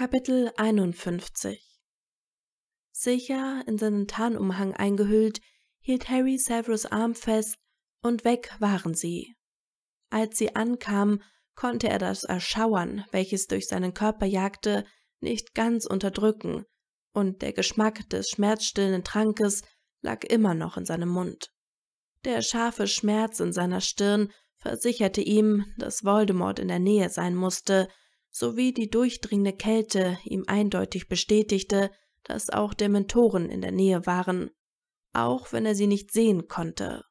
Kapitel 51 Sicher in seinen Tarnumhang eingehüllt, hielt Harry Severus Arm fest und weg waren sie. Als sie ankamen, konnte er das Erschauern, welches durch seinen Körper jagte, nicht ganz unterdrücken, und der Geschmack des schmerzstillenden Trankes lag immer noch in seinem Mund. Der scharfe Schmerz in seiner Stirn versicherte ihm, dass Voldemort in der Nähe sein musste, sowie die durchdringende Kälte ihm eindeutig bestätigte, dass auch Dementoren in der Nähe waren, auch wenn er sie nicht sehen konnte.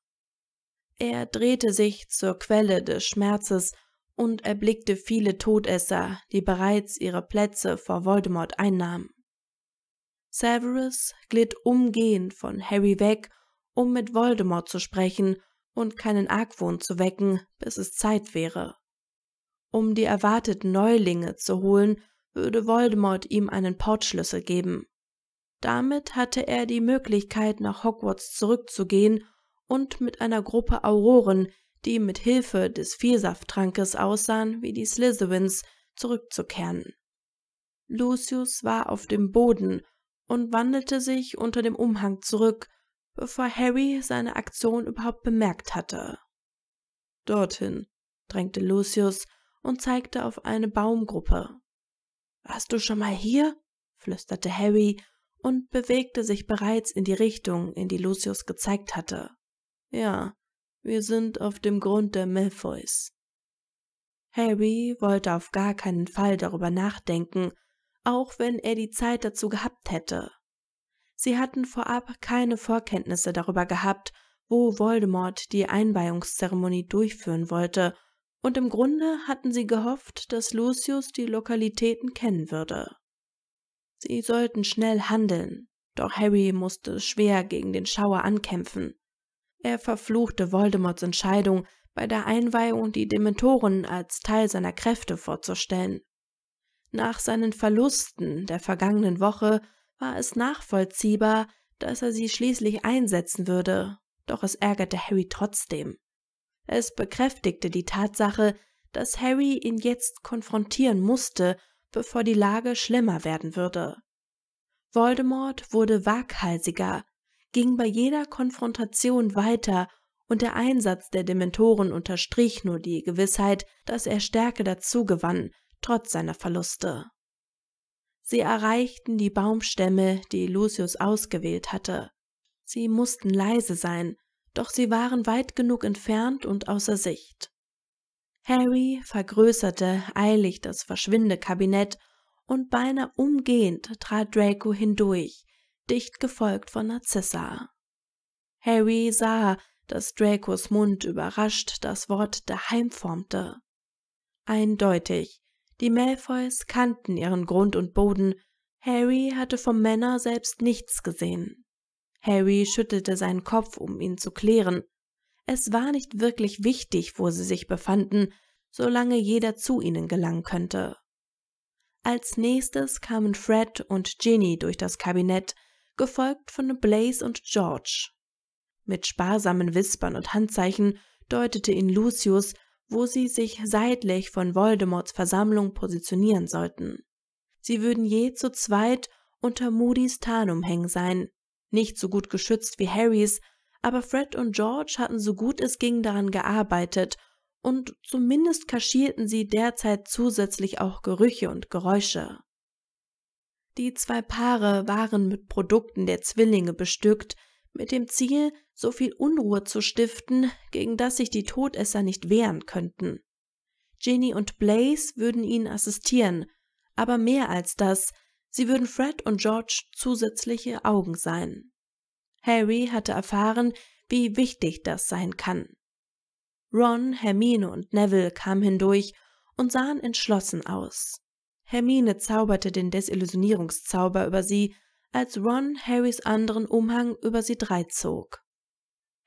Er drehte sich zur Quelle des Schmerzes und erblickte viele Todesser, die bereits ihre Plätze vor Voldemort einnahmen. Severus glitt umgehend von Harry weg, um mit Voldemort zu sprechen und keinen Argwohn zu wecken, bis es Zeit wäre. Um die erwarteten Neulinge zu holen, würde Voldemort ihm einen Portschlüssel geben. Damit hatte er die Möglichkeit, nach Hogwarts zurückzugehen und mit einer Gruppe Auroren, die mit Hilfe des Vielsafttrankes aussahen wie die Slytherins, zurückzukehren. Lucius war auf dem Boden und wandelte sich unter dem Umhang zurück, bevor Harry seine Aktion überhaupt bemerkt hatte. Dorthin, drängte Lucius und zeigte auf eine Baumgruppe. Warst du schon mal hier? flüsterte Harry und bewegte sich bereits in die Richtung, in die Lucius gezeigt hatte. Ja, wir sind auf dem Grund der Malfoys. Harry wollte auf gar keinen Fall darüber nachdenken, auch wenn er die Zeit dazu gehabt hätte. Sie hatten vorab keine Vorkenntnisse darüber gehabt, wo Voldemort die Einweihungszeremonie durchführen wollte und im Grunde hatten sie gehofft, dass Lucius die Lokalitäten kennen würde. Sie sollten schnell handeln, doch Harry musste schwer gegen den Schauer ankämpfen. Er verfluchte Voldemorts Entscheidung, bei der Einweihung die Dementoren als Teil seiner Kräfte vorzustellen. Nach seinen Verlusten der vergangenen Woche war es nachvollziehbar, dass er sie schließlich einsetzen würde, doch es ärgerte Harry trotzdem. Es bekräftigte die Tatsache, dass Harry ihn jetzt konfrontieren musste, bevor die Lage schlimmer werden würde. Voldemort wurde waghalsiger, ging bei jeder Konfrontation weiter und der Einsatz der Dementoren unterstrich nur die Gewissheit, dass er Stärke dazugewann, trotz seiner Verluste. Sie erreichten die Baumstämme, die Lucius ausgewählt hatte. Sie mussten leise sein, doch sie waren weit genug entfernt und außer Sicht. Harry vergrößerte eilig das verschwinde Kabinett und beinahe umgehend trat Draco hindurch, dicht gefolgt von Narzissa. Harry sah, dass Dracos Mund überrascht das Wort daheim formte. Eindeutig, die Malfoys kannten ihren Grund und Boden, Harry hatte vom Männer selbst nichts gesehen. Harry schüttelte seinen Kopf, um ihn zu klären. Es war nicht wirklich wichtig, wo sie sich befanden, solange jeder zu ihnen gelangen könnte. Als nächstes kamen Fred und Ginny durch das Kabinett, gefolgt von Blaze und George. Mit sparsamen Wispern und Handzeichen deutete ihn Lucius, wo sie sich seitlich von Voldemorts Versammlung positionieren sollten. Sie würden je zu zweit unter Moody's Tarnumhäng sein, nicht so gut geschützt wie Harrys, aber Fred und George hatten so gut es ging daran gearbeitet und zumindest kaschierten sie derzeit zusätzlich auch Gerüche und Geräusche. Die zwei Paare waren mit Produkten der Zwillinge bestückt, mit dem Ziel, so viel Unruhe zu stiften, gegen das sich die Todesser nicht wehren könnten. Jenny und Blaze würden ihnen assistieren, aber mehr als das, Sie würden Fred und George zusätzliche Augen sein. Harry hatte erfahren, wie wichtig das sein kann. Ron, Hermine und Neville kamen hindurch und sahen entschlossen aus. Hermine zauberte den Desillusionierungszauber über sie, als Ron Harrys anderen Umhang über sie drei zog.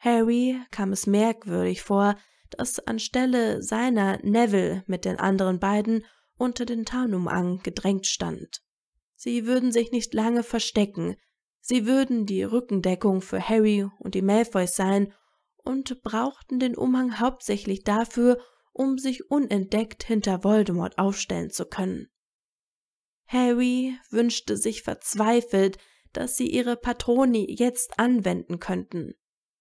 Harry kam es merkwürdig vor, dass anstelle seiner Neville mit den anderen beiden unter den Tarnumang gedrängt stand. Sie würden sich nicht lange verstecken, sie würden die Rückendeckung für Harry und die Malfoys sein und brauchten den Umhang hauptsächlich dafür, um sich unentdeckt hinter Voldemort aufstellen zu können. Harry wünschte sich verzweifelt, dass sie ihre Patroni jetzt anwenden könnten.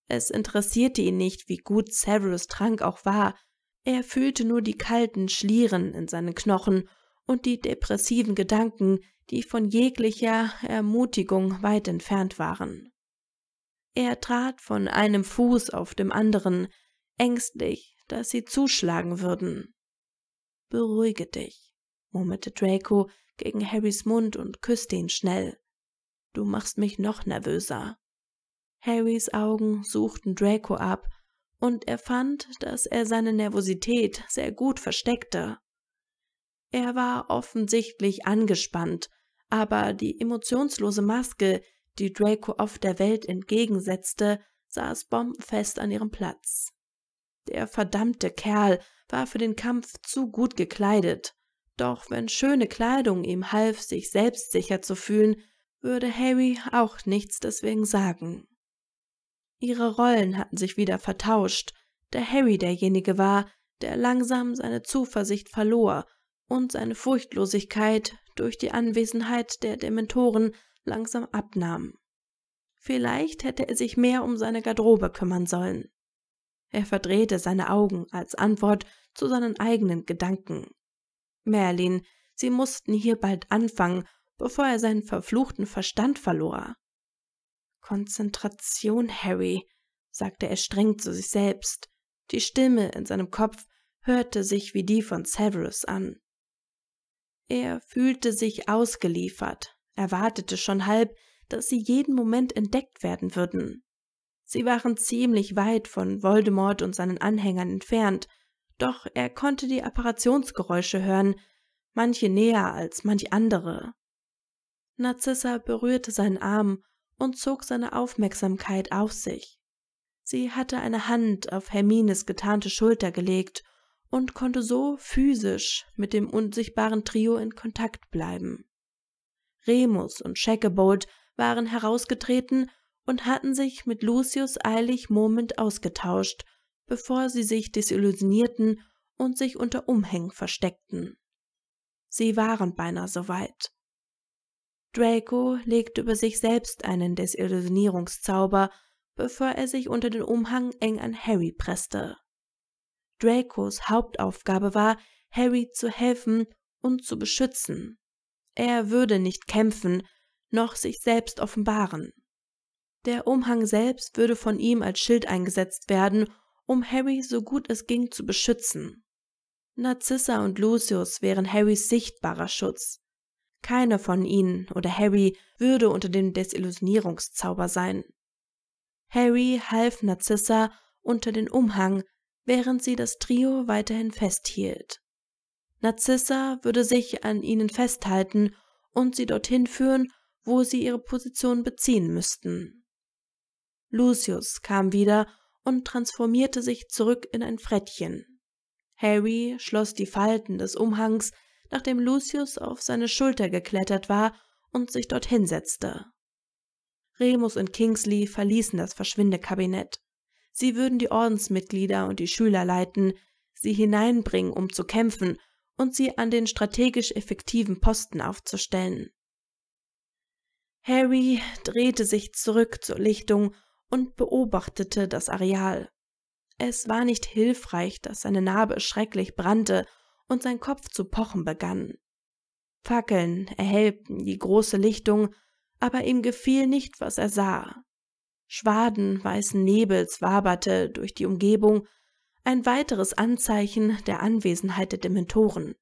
Es interessierte ihn nicht, wie gut Severus Trank auch war, er fühlte nur die kalten Schlieren in seinen Knochen und die depressiven Gedanken, die von jeglicher Ermutigung weit entfernt waren. Er trat von einem Fuß auf dem anderen, ängstlich, dass sie zuschlagen würden. Beruhige dich, murmelte Draco gegen Harrys Mund und küsste ihn schnell. Du machst mich noch nervöser. Harrys Augen suchten Draco ab, und er fand, dass er seine Nervosität sehr gut versteckte. Er war offensichtlich angespannt, aber die emotionslose Maske, die Draco oft der Welt entgegensetzte, saß bombenfest an ihrem Platz. Der verdammte Kerl war für den Kampf zu gut gekleidet. Doch wenn schöne Kleidung ihm half, sich selbstsicher zu fühlen, würde Harry auch nichts deswegen sagen. Ihre Rollen hatten sich wieder vertauscht, da Harry derjenige war, der langsam seine Zuversicht verlor und seine Furchtlosigkeit durch die Anwesenheit der Dementoren langsam abnahm. Vielleicht hätte er sich mehr um seine Garderobe kümmern sollen. Er verdrehte seine Augen als Antwort zu seinen eigenen Gedanken. Merlin, sie mussten hier bald anfangen, bevor er seinen verfluchten Verstand verlor. Konzentration, Harry, sagte er streng zu sich selbst. Die Stimme in seinem Kopf hörte sich wie die von Severus an. Er fühlte sich ausgeliefert, erwartete schon halb, dass sie jeden Moment entdeckt werden würden. Sie waren ziemlich weit von Voldemort und seinen Anhängern entfernt, doch er konnte die Apparationsgeräusche hören, manche näher als manch andere. Narzissa berührte seinen Arm und zog seine Aufmerksamkeit auf sich. Sie hatte eine Hand auf Hermines getarnte Schulter gelegt und konnte so physisch mit dem unsichtbaren Trio in Kontakt bleiben. Remus und Shacklebolt waren herausgetreten und hatten sich mit Lucius eilig moment ausgetauscht, bevor sie sich desillusionierten und sich unter Umhängen versteckten. Sie waren beinahe soweit. Draco legte über sich selbst einen Desillusionierungszauber, bevor er sich unter den Umhang eng an Harry presste. Dracos Hauptaufgabe war, Harry zu helfen und zu beschützen. Er würde nicht kämpfen, noch sich selbst offenbaren. Der Umhang selbst würde von ihm als Schild eingesetzt werden, um Harry so gut es ging zu beschützen. Narzissa und Lucius wären Harrys sichtbarer Schutz. Keiner von ihnen oder Harry würde unter dem Desillusionierungszauber sein. Harry half Narzissa unter den Umhang während sie das Trio weiterhin festhielt. Narzissa würde sich an ihnen festhalten und sie dorthin führen, wo sie ihre Position beziehen müssten. Lucius kam wieder und transformierte sich zurück in ein Frettchen. Harry schloss die Falten des Umhangs, nachdem Lucius auf seine Schulter geklettert war und sich dorthin setzte. Remus und Kingsley verließen das Verschwindekabinett sie würden die Ordensmitglieder und die Schüler leiten, sie hineinbringen, um zu kämpfen und sie an den strategisch effektiven Posten aufzustellen. Harry drehte sich zurück zur Lichtung und beobachtete das Areal. Es war nicht hilfreich, dass seine Narbe schrecklich brannte und sein Kopf zu pochen begann. Fackeln erhellten die große Lichtung, aber ihm gefiel nicht, was er sah. Schwaden weißen Nebels waberte durch die Umgebung, ein weiteres Anzeichen der Anwesenheit der Dementoren.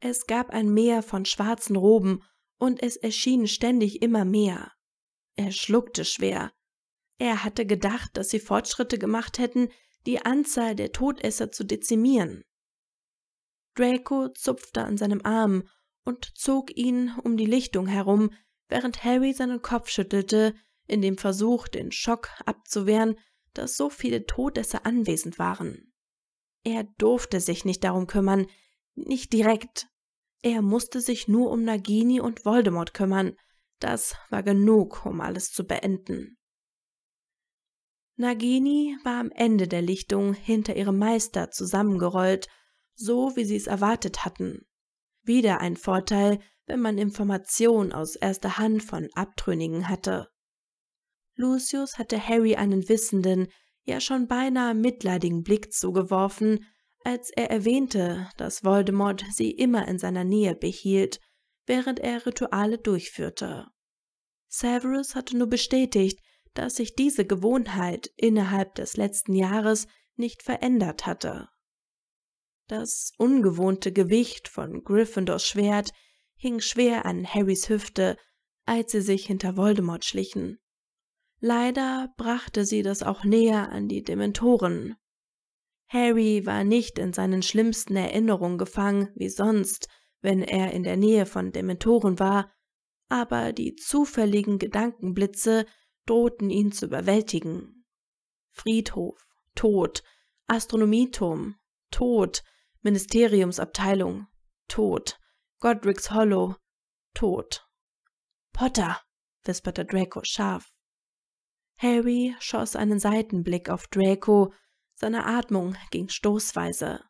Es gab ein Meer von schwarzen Roben, und es erschienen ständig immer mehr. Er schluckte schwer. Er hatte gedacht, dass sie Fortschritte gemacht hätten, die Anzahl der Todesser zu dezimieren. Draco zupfte an seinem Arm und zog ihn um die Lichtung herum, während Harry seinen Kopf schüttelte, in dem Versuch, den Schock abzuwehren, dass so viele Todesser anwesend waren. Er durfte sich nicht darum kümmern, nicht direkt. Er musste sich nur um Nagini und Voldemort kümmern. Das war genug, um alles zu beenden. Nagini war am Ende der Lichtung hinter ihrem Meister zusammengerollt, so wie sie es erwartet hatten. Wieder ein Vorteil, wenn man Informationen aus erster Hand von Abtrünnigen hatte. Lucius hatte Harry einen wissenden, ja schon beinahe mitleidigen Blick zugeworfen, als er erwähnte, dass Voldemort sie immer in seiner Nähe behielt, während er Rituale durchführte. Severus hatte nur bestätigt, dass sich diese Gewohnheit innerhalb des letzten Jahres nicht verändert hatte. Das ungewohnte Gewicht von Gryffindors Schwert hing schwer an Harrys Hüfte, als sie sich hinter Voldemort schlichen. Leider brachte sie das auch näher an die Dementoren. Harry war nicht in seinen schlimmsten Erinnerungen gefangen wie sonst, wenn er in der Nähe von Dementoren war, aber die zufälligen Gedankenblitze drohten ihn zu überwältigen. Friedhof, Tod, Astronomieturm, Tod, Ministeriumsabteilung, Tod, Godric's Hollow, Tod. Potter, wisperte Draco scharf. Harry schoss einen Seitenblick auf Draco, seine Atmung ging stoßweise.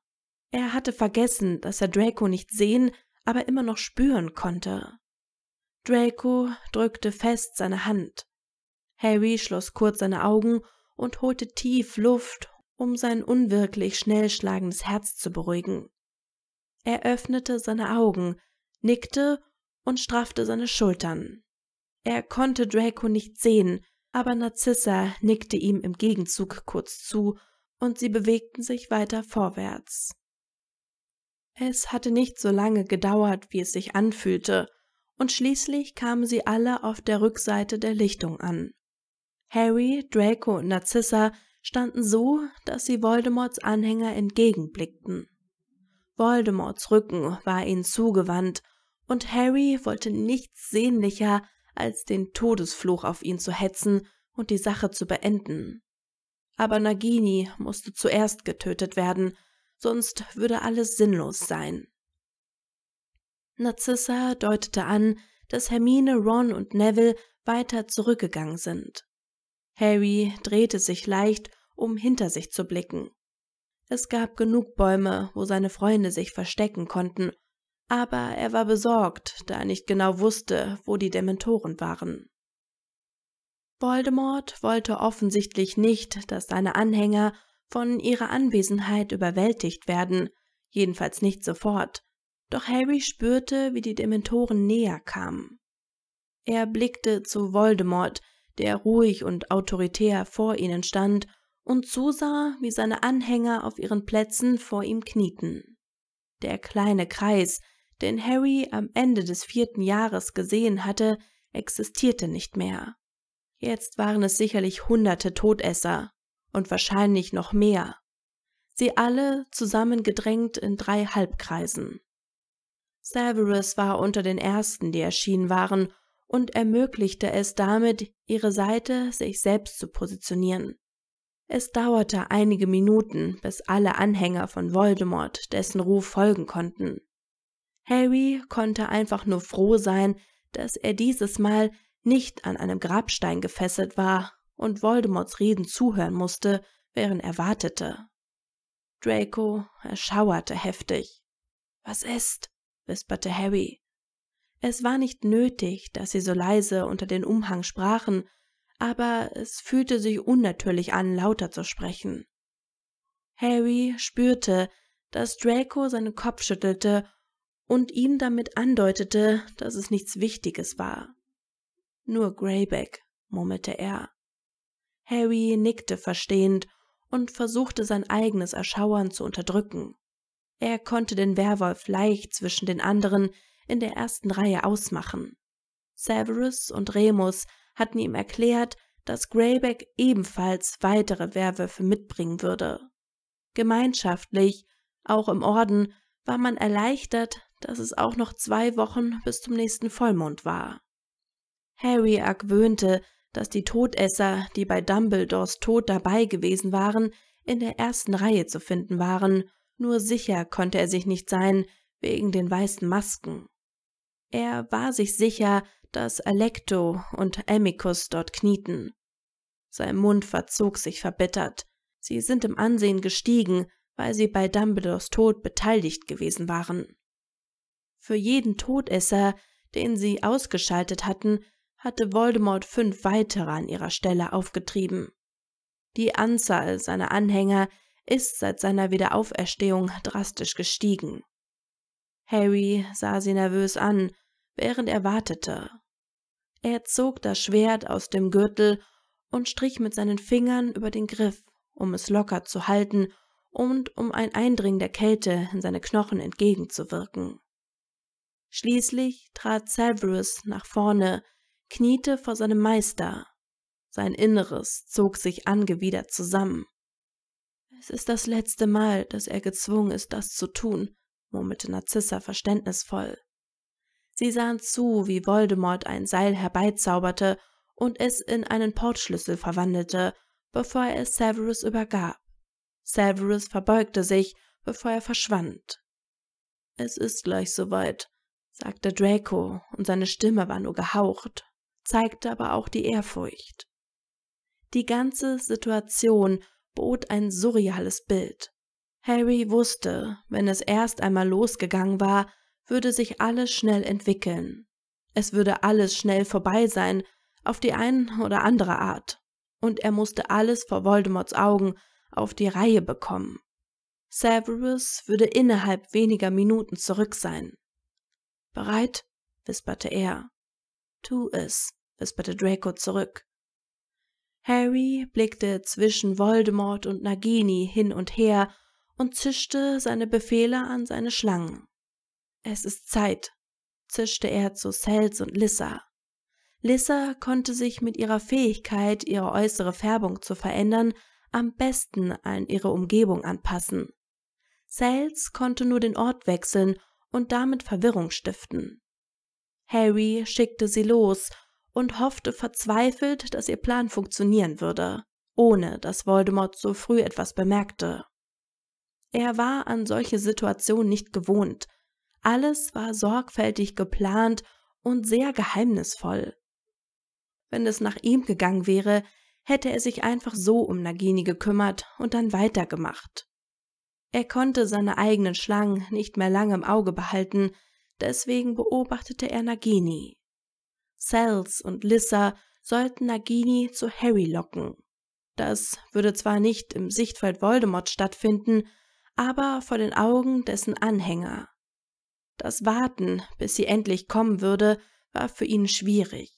Er hatte vergessen, dass er Draco nicht sehen, aber immer noch spüren konnte. Draco drückte fest seine Hand. Harry schloss kurz seine Augen und holte tief Luft, um sein unwirklich schnell schlagendes Herz zu beruhigen. Er öffnete seine Augen, nickte und straffte seine Schultern. Er konnte Draco nicht sehen, aber Narzissa nickte ihm im Gegenzug kurz zu, und sie bewegten sich weiter vorwärts. Es hatte nicht so lange gedauert, wie es sich anfühlte, und schließlich kamen sie alle auf der Rückseite der Lichtung an. Harry, Draco und Narzissa standen so, dass sie Voldemorts Anhänger entgegenblickten. Voldemorts Rücken war ihnen zugewandt, und Harry wollte nichts sehnlicher, als den Todesfluch auf ihn zu hetzen und die Sache zu beenden. Aber Nagini musste zuerst getötet werden, sonst würde alles sinnlos sein. Narzissa deutete an, dass Hermine, Ron und Neville weiter zurückgegangen sind. Harry drehte sich leicht, um hinter sich zu blicken. Es gab genug Bäume, wo seine Freunde sich verstecken konnten, aber er war besorgt, da er nicht genau wusste, wo die Dementoren waren. Voldemort wollte offensichtlich nicht, dass seine Anhänger von ihrer Anwesenheit überwältigt werden, jedenfalls nicht sofort, doch Harry spürte, wie die Dementoren näher kamen. Er blickte zu Voldemort, der ruhig und autoritär vor ihnen stand und zusah, wie seine Anhänger auf ihren Plätzen vor ihm knieten. Der kleine Kreis, den Harry am Ende des vierten Jahres gesehen hatte, existierte nicht mehr. Jetzt waren es sicherlich hunderte Todesser und wahrscheinlich noch mehr. Sie alle zusammengedrängt in drei Halbkreisen. Severus war unter den ersten, die erschienen waren, und ermöglichte es damit, ihre Seite sich selbst zu positionieren. Es dauerte einige Minuten, bis alle Anhänger von Voldemort dessen Ruf folgen konnten. Harry konnte einfach nur froh sein, dass er dieses Mal nicht an einem Grabstein gefesselt war und Voldemorts Reden zuhören musste, während er wartete. Draco erschauerte heftig. Was ist? wisperte Harry. Es war nicht nötig, dass sie so leise unter den Umhang sprachen, aber es fühlte sich unnatürlich an, lauter zu sprechen. Harry spürte, dass Draco seinen Kopf schüttelte und ihm damit andeutete, dass es nichts Wichtiges war. Nur Greyback, murmelte er. Harry nickte verstehend und versuchte sein eigenes Erschauern zu unterdrücken. Er konnte den Werwolf leicht zwischen den anderen in der ersten Reihe ausmachen. Severus und Remus hatten ihm erklärt, dass Greyback ebenfalls weitere Werwölfe mitbringen würde. Gemeinschaftlich, auch im Orden, war man erleichtert, dass es auch noch zwei Wochen bis zum nächsten Vollmond war. Harry argwöhnte, dass die Todesser, die bei Dumbledores Tod dabei gewesen waren, in der ersten Reihe zu finden waren, nur sicher konnte er sich nicht sein, wegen den weißen Masken. Er war sich sicher, dass Alecto und Amicus dort knieten. Sein Mund verzog sich verbittert. Sie sind im Ansehen gestiegen, weil sie bei Dumbledores Tod beteiligt gewesen waren. Für jeden Todesser, den sie ausgeschaltet hatten, hatte Voldemort fünf weitere an ihrer Stelle aufgetrieben. Die Anzahl seiner Anhänger ist seit seiner Wiederauferstehung drastisch gestiegen. Harry sah sie nervös an, während er wartete. Er zog das Schwert aus dem Gürtel und strich mit seinen Fingern über den Griff, um es locker zu halten und um ein Eindringen der Kälte in seine Knochen entgegenzuwirken. Schließlich trat Severus nach vorne, kniete vor seinem Meister. Sein Inneres zog sich angewidert zusammen. Es ist das letzte Mal, dass er gezwungen ist, das zu tun, murmelte Narzissa verständnisvoll. Sie sahen zu, wie Voldemort ein Seil herbeizauberte und es in einen Portschlüssel verwandelte, bevor er es Severus übergab. Severus verbeugte sich, bevor er verschwand. Es ist gleich soweit, sagte Draco, und seine Stimme war nur gehaucht, zeigte aber auch die Ehrfurcht. Die ganze Situation bot ein surreales Bild. Harry wusste, wenn es erst einmal losgegangen war, würde sich alles schnell entwickeln. Es würde alles schnell vorbei sein, auf die eine oder andere Art, und er musste alles vor Voldemorts Augen auf die Reihe bekommen. Severus würde innerhalb weniger Minuten zurück sein. Bereit? wisperte er. Tu es, wisperte Draco zurück. Harry blickte zwischen Voldemort und Nagini hin und her und zischte seine Befehle an seine Schlangen. Es ist Zeit, zischte er zu Sels und Lissa. Lissa konnte sich mit ihrer Fähigkeit, ihre äußere Färbung zu verändern, am besten an ihre Umgebung anpassen. Sales konnte nur den Ort wechseln und damit Verwirrung stiften. Harry schickte sie los und hoffte verzweifelt, dass ihr Plan funktionieren würde, ohne dass Voldemort so früh etwas bemerkte. Er war an solche Situationen nicht gewohnt. Alles war sorgfältig geplant und sehr geheimnisvoll. Wenn es nach ihm gegangen wäre, hätte er sich einfach so um Nagini gekümmert und dann weitergemacht. Er konnte seine eigenen Schlangen nicht mehr lange im Auge behalten, deswegen beobachtete er Nagini. Sells und Lissa sollten Nagini zu Harry locken. Das würde zwar nicht im Sichtfeld Voldemort stattfinden, aber vor den Augen dessen Anhänger. Das Warten, bis sie endlich kommen würde, war für ihn schwierig.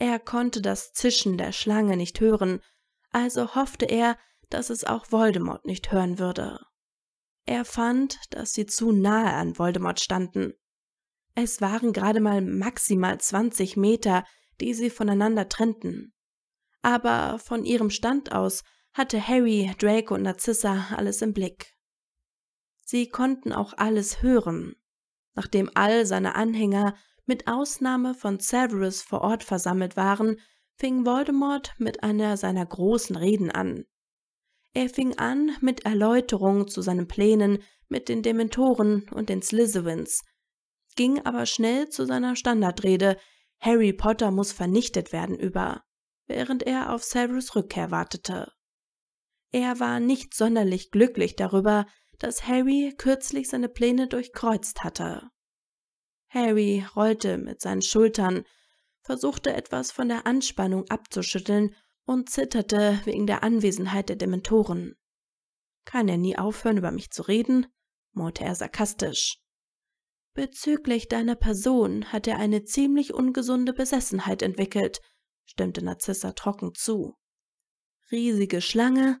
Er konnte das Zischen der Schlange nicht hören, also hoffte er, dass es auch Voldemort nicht hören würde. Er fand, dass sie zu nahe an Voldemort standen. Es waren gerade mal maximal 20 Meter, die sie voneinander trennten. Aber von ihrem Stand aus hatte Harry, Draco und Narzissa alles im Blick. Sie konnten auch alles hören, nachdem all seine Anhänger mit Ausnahme von Severus vor Ort versammelt waren, fing Voldemort mit einer seiner großen Reden an. Er fing an mit Erläuterungen zu seinen Plänen mit den Dementoren und den Slytherins, ging aber schnell zu seiner Standardrede Harry Potter muss vernichtet werden über, während er auf Severus Rückkehr wartete. Er war nicht sonderlich glücklich darüber, dass Harry kürzlich seine Pläne durchkreuzt hatte. Harry rollte mit seinen Schultern, versuchte etwas von der Anspannung abzuschütteln und zitterte wegen der Anwesenheit der Dementoren. Kann er nie aufhören, über mich zu reden? murrte er sarkastisch. Bezüglich deiner Person hat er eine ziemlich ungesunde Besessenheit entwickelt, stimmte Narzissa trocken zu. Riesige Schlange,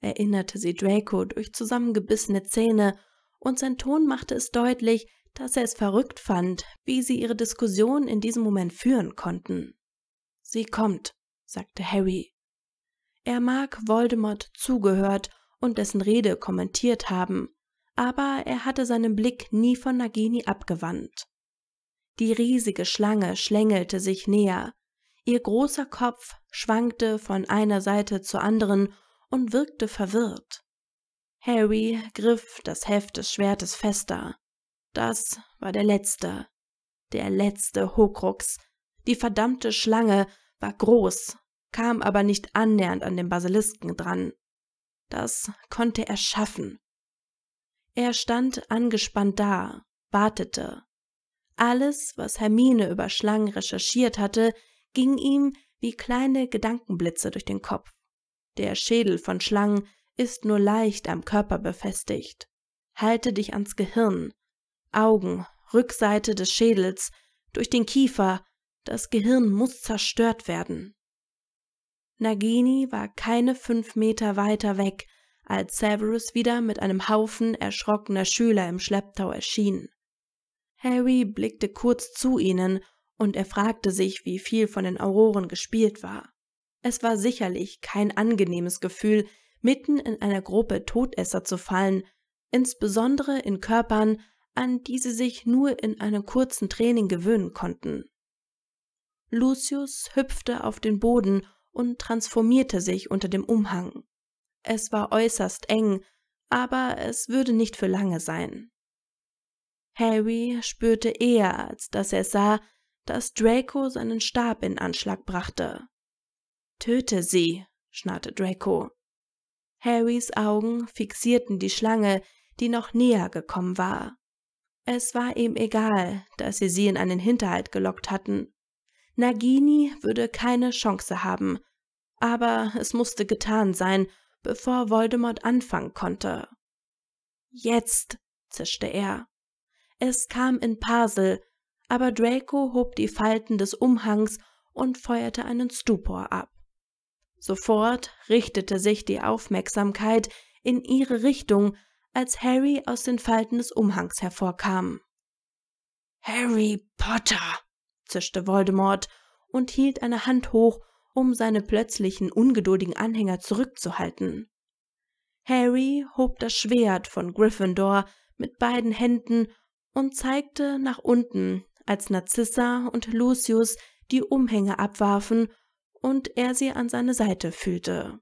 erinnerte sie Draco durch zusammengebissene Zähne, und sein Ton machte es deutlich, dass er es verrückt fand, wie sie ihre Diskussion in diesem Moment führen konnten. Sie kommt, sagte Harry. Er mag Voldemort zugehört und dessen Rede kommentiert haben, aber er hatte seinen Blick nie von Nagini abgewandt. Die riesige Schlange schlängelte sich näher, ihr großer Kopf schwankte von einer Seite zur anderen und wirkte verwirrt. Harry griff das Heft des Schwertes fester. Das war der letzte, der letzte Hokrux. Die verdammte Schlange war groß, kam aber nicht annähernd an den Basilisken dran. Das konnte er schaffen. Er stand angespannt da, wartete. Alles, was Hermine über Schlangen recherchiert hatte, ging ihm wie kleine Gedankenblitze durch den Kopf. Der Schädel von Schlangen ist nur leicht am Körper befestigt. Halte dich ans Gehirn, Augen, Rückseite des Schädels, durch den Kiefer, das Gehirn muss zerstört werden. Nagini war keine fünf Meter weiter weg, als Severus wieder mit einem Haufen erschrockener Schüler im Schlepptau erschien. Harry blickte kurz zu ihnen und er fragte sich, wie viel von den Auroren gespielt war. Es war sicherlich kein angenehmes Gefühl, mitten in einer Gruppe Todesser zu fallen, insbesondere in Körpern, an die sie sich nur in einem kurzen Training gewöhnen konnten. Lucius hüpfte auf den Boden und transformierte sich unter dem Umhang. Es war äußerst eng, aber es würde nicht für lange sein. Harry spürte eher, als dass er sah, dass Draco seinen Stab in Anschlag brachte. Töte sie, schnarrte Draco. Harrys Augen fixierten die Schlange, die noch näher gekommen war. Es war ihm egal, dass sie sie in einen Hinterhalt gelockt hatten. Nagini würde keine Chance haben. Aber es musste getan sein, bevor Voldemort anfangen konnte. Jetzt, zischte er. Es kam in Parsel, aber Draco hob die Falten des Umhangs und feuerte einen Stupor ab. Sofort richtete sich die Aufmerksamkeit in ihre Richtung, als Harry aus den Falten des Umhangs hervorkam. Harry Potter, zischte Voldemort und hielt eine Hand hoch, um seine plötzlichen ungeduldigen Anhänger zurückzuhalten. Harry hob das Schwert von Gryffindor mit beiden Händen und zeigte nach unten, als Narzissa und Lucius die Umhänge abwarfen und er sie an seine Seite fühlte.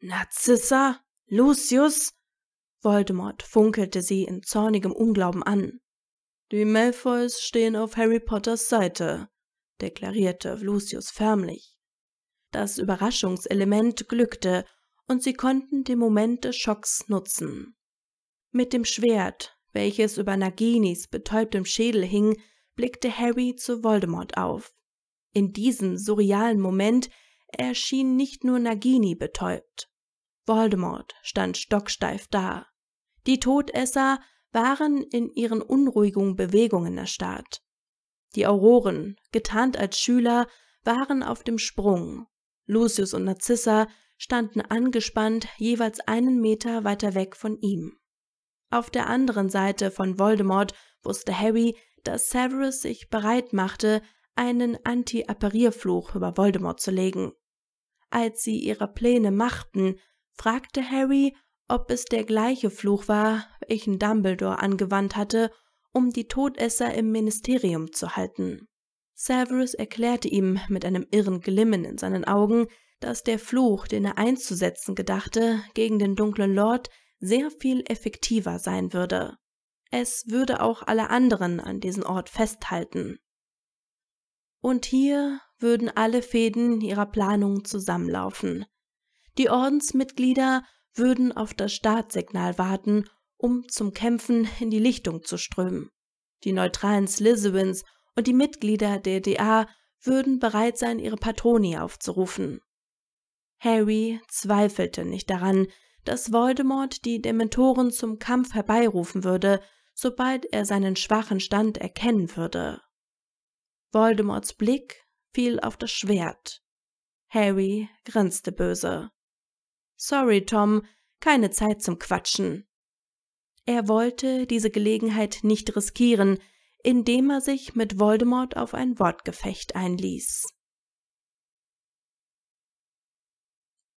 Narzissa? Lucius? Voldemort funkelte sie in zornigem Unglauben an. Die Malfoys stehen auf Harry Potters Seite, deklarierte Lucius förmlich. Das Überraschungselement glückte, und sie konnten den Moment des Schocks nutzen. Mit dem Schwert, welches über Naginis betäubtem Schädel hing, blickte Harry zu Voldemort auf. In diesem surrealen Moment erschien nicht nur Nagini betäubt. Voldemort stand stocksteif da. Die Todesser waren in ihren unruhigen Bewegungen erstarrt. Die Auroren, getarnt als Schüler, waren auf dem Sprung. Lucius und Narzissa standen angespannt jeweils einen Meter weiter weg von ihm. Auf der anderen Seite von Voldemort wusste Harry, dass Severus sich bereit machte, einen Anti-Apparierfluch über Voldemort zu legen. Als sie ihre Pläne machten, fragte Harry, ob es der gleiche Fluch war, welchen Dumbledore angewandt hatte, um die Todesser im Ministerium zu halten. Severus erklärte ihm mit einem irren Glimmen in seinen Augen, dass der Fluch, den er einzusetzen gedachte, gegen den dunklen Lord sehr viel effektiver sein würde. Es würde auch alle anderen an diesen Ort festhalten. Und hier würden alle Fäden ihrer Planung zusammenlaufen. Die Ordensmitglieder würden auf das Startsignal warten, um zum Kämpfen in die Lichtung zu strömen. Die neutralen Slytherins und die Mitglieder der DA würden bereit sein, ihre Patroni aufzurufen. Harry zweifelte nicht daran, dass Voldemort die Dementoren zum Kampf herbeirufen würde, sobald er seinen schwachen Stand erkennen würde. Voldemorts Blick fiel auf das Schwert. Harry grinste böse. Sorry, Tom, keine Zeit zum Quatschen. Er wollte diese Gelegenheit nicht riskieren, indem er sich mit Voldemort auf ein Wortgefecht einließ.